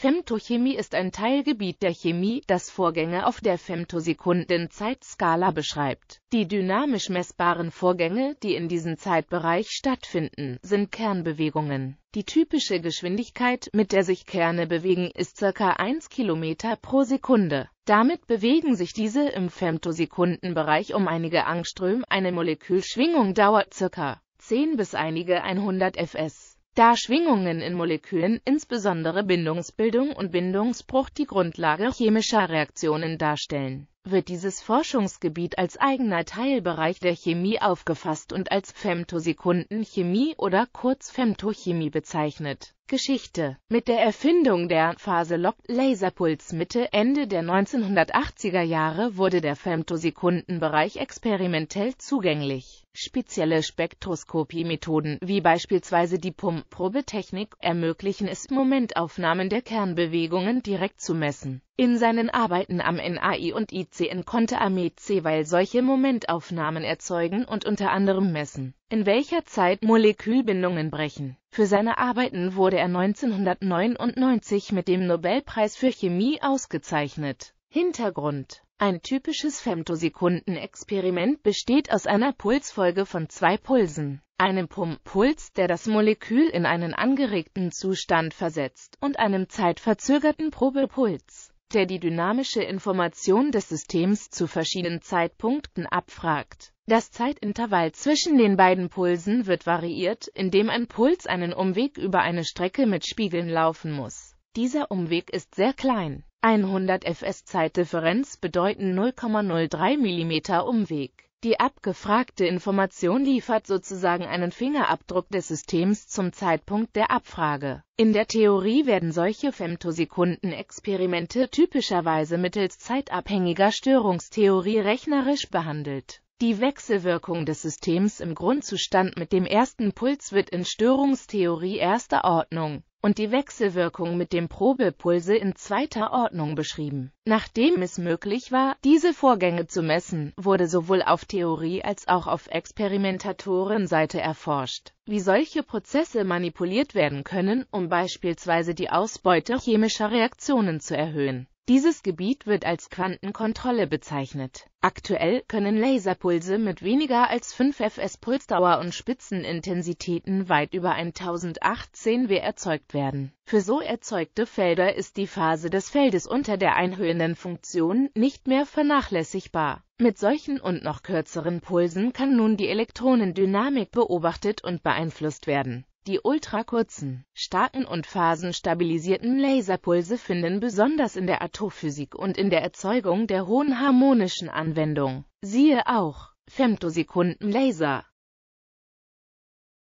Femtochemie ist ein Teilgebiet der Chemie, das Vorgänge auf der Femtosekunden-Zeitskala beschreibt. Die dynamisch messbaren Vorgänge, die in diesem Zeitbereich stattfinden, sind Kernbewegungen. Die typische Geschwindigkeit, mit der sich Kerne bewegen, ist ca. 1 km pro Sekunde. Damit bewegen sich diese im Femtosekundenbereich um einige Angström. Eine Molekülschwingung dauert ca. 10 bis einige 100 fs da Schwingungen in Molekülen, insbesondere Bindungsbildung und Bindungsbruch, die Grundlage chemischer Reaktionen darstellen wird dieses Forschungsgebiet als eigener Teilbereich der Chemie aufgefasst und als Femtosekundenchemie oder kurz Femtochemie bezeichnet. Geschichte Mit der Erfindung der phase Lock laserpuls Mitte Ende der 1980er Jahre wurde der Femtosekundenbereich experimentell zugänglich. Spezielle Spektroskopiemethoden wie beispielsweise die Pumpprobetechnik ermöglichen es, Momentaufnahmen der Kernbewegungen direkt zu messen. In seinen Arbeiten am NAI und ICN konnte Ahmed Sewal solche Momentaufnahmen erzeugen und unter anderem messen, in welcher Zeit Molekülbindungen brechen. Für seine Arbeiten wurde er 1999 mit dem Nobelpreis für Chemie ausgezeichnet. Hintergrund Ein typisches Femtosekundenexperiment besteht aus einer Pulsfolge von zwei Pulsen, einem Pumppuls, der das Molekül in einen angeregten Zustand versetzt, und einem zeitverzögerten Probepuls der die dynamische Information des Systems zu verschiedenen Zeitpunkten abfragt. Das Zeitintervall zwischen den beiden Pulsen wird variiert, indem ein Puls einen Umweg über eine Strecke mit Spiegeln laufen muss. Dieser Umweg ist sehr klein. 100 fs Zeitdifferenz bedeuten 0,03 mm Umweg. Die abgefragte Information liefert sozusagen einen Fingerabdruck des Systems zum Zeitpunkt der Abfrage. In der Theorie werden solche Femtosekunden-Experimente typischerweise mittels zeitabhängiger Störungstheorie rechnerisch behandelt. Die Wechselwirkung des Systems im Grundzustand mit dem ersten Puls wird in Störungstheorie erster Ordnung und die Wechselwirkung mit dem Probepulse in zweiter Ordnung beschrieben. Nachdem es möglich war, diese Vorgänge zu messen, wurde sowohl auf Theorie- als auch auf Experimentatorenseite erforscht, wie solche Prozesse manipuliert werden können, um beispielsweise die Ausbeute chemischer Reaktionen zu erhöhen dieses Gebiet wird als Quantenkontrolle bezeichnet. Aktuell können Laserpulse mit weniger als 5 fs Pulsdauer und Spitzenintensitäten weit über 1018 W erzeugt werden. Für so erzeugte Felder ist die Phase des Feldes unter der einhöhenden Funktion nicht mehr vernachlässigbar. Mit solchen und noch kürzeren Pulsen kann nun die Elektronendynamik beobachtet und beeinflusst werden die ultrakurzen, starken und phasenstabilisierten Laserpulse finden besonders in der Atophysik und in der Erzeugung der hohen harmonischen Anwendung. Siehe auch Femtosekundenlaser